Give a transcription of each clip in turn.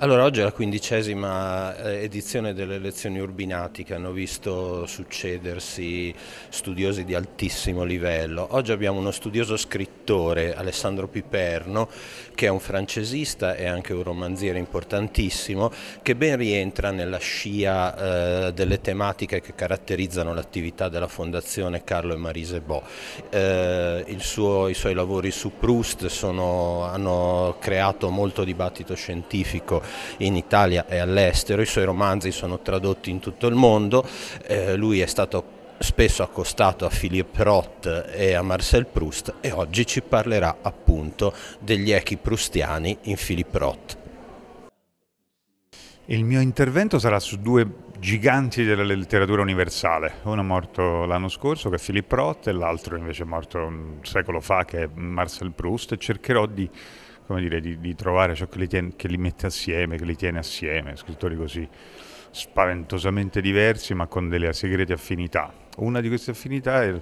Allora, oggi è la quindicesima eh, edizione delle lezioni che hanno visto succedersi studiosi di altissimo livello. Oggi abbiamo uno studioso scrittore, Alessandro Piperno, che è un francesista e anche un romanziere importantissimo, che ben rientra nella scia eh, delle tematiche che caratterizzano l'attività della Fondazione Carlo e Marise Bo. Eh, I suoi lavori su Proust sono, hanno creato molto dibattito scientifico in Italia e all'estero, i suoi romanzi sono tradotti in tutto il mondo, eh, lui è stato spesso accostato a Philippe Roth e a Marcel Proust e oggi ci parlerà appunto degli echi prustiani in Philippe Roth. Il mio intervento sarà su due giganti della letteratura universale, uno morto l'anno scorso che è Philippe Roth e l'altro invece morto un secolo fa che è Marcel Proust e cercherò di come dire, di, di trovare ciò che li, tiene, che li, mette assieme, che li tiene assieme, scrittori così spaventosamente diversi ma con delle segrete affinità. Una di queste affinità è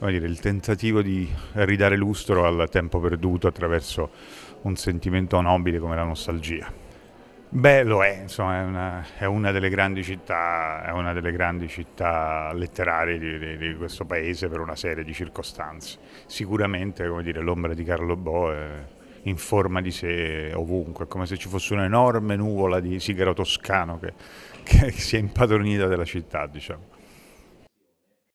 dire, il tentativo di ridare lustro al tempo perduto attraverso un sentimento nobile come la nostalgia. Beh, lo è, insomma, è una, è una, delle, grandi città, è una delle grandi città, letterarie di, di, di, questo paese per una serie di circostanze. Sicuramente, come dire, l'ombra di Carlo Bo è in forma di sé ovunque, come se ci fosse un'enorme nuvola di sigaro toscano che, che si è impadronita della città, diciamo.